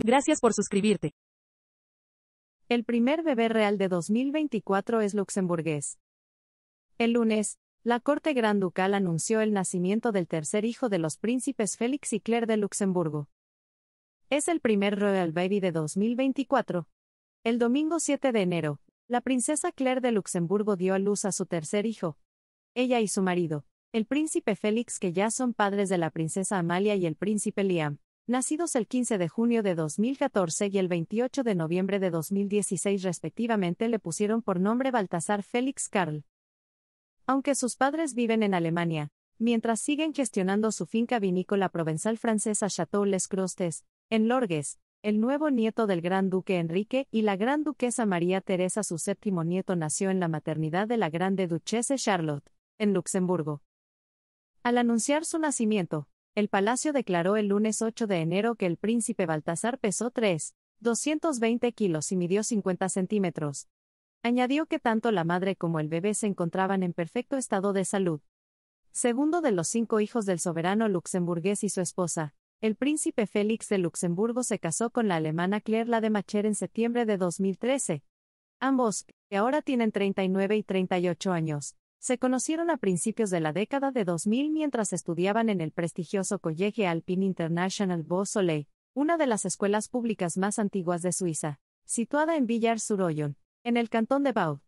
Gracias por suscribirte. El primer bebé real de 2024 es luxemburgués. El lunes, la Corte Gran Ducal anunció el nacimiento del tercer hijo de los príncipes Félix y Claire de Luxemburgo. Es el primer Royal Baby de 2024. El domingo 7 de enero, la princesa Claire de Luxemburgo dio a luz a su tercer hijo. Ella y su marido, el príncipe Félix, que ya son padres de la princesa Amalia y el príncipe Liam nacidos el 15 de junio de 2014 y el 28 de noviembre de 2016 respectivamente, le pusieron por nombre Baltasar Félix Karl. Aunque sus padres viven en Alemania, mientras siguen gestionando su finca vinícola provenzal francesa Chateau Les Crostes, en Lorgues, el nuevo nieto del gran duque Enrique y la gran duquesa María Teresa, su séptimo nieto, nació en la maternidad de la grande Duquesa Charlotte, en Luxemburgo. Al anunciar su nacimiento, el Palacio declaró el lunes 8 de enero que el príncipe Baltasar pesó 3,220 kilos y midió 50 centímetros. Añadió que tanto la madre como el bebé se encontraban en perfecto estado de salud. Segundo de los cinco hijos del soberano luxemburgués y su esposa, el príncipe Félix de Luxemburgo se casó con la alemana Claire Macher en septiembre de 2013. Ambos, que ahora tienen 39 y 38 años, se conocieron a principios de la década de 2000 mientras estudiaban en el prestigioso Colegio Alpine International Vaux-Soleil, una de las escuelas públicas más antiguas de Suiza, situada en Villars-sur-Oyon, en el cantón de Vaud.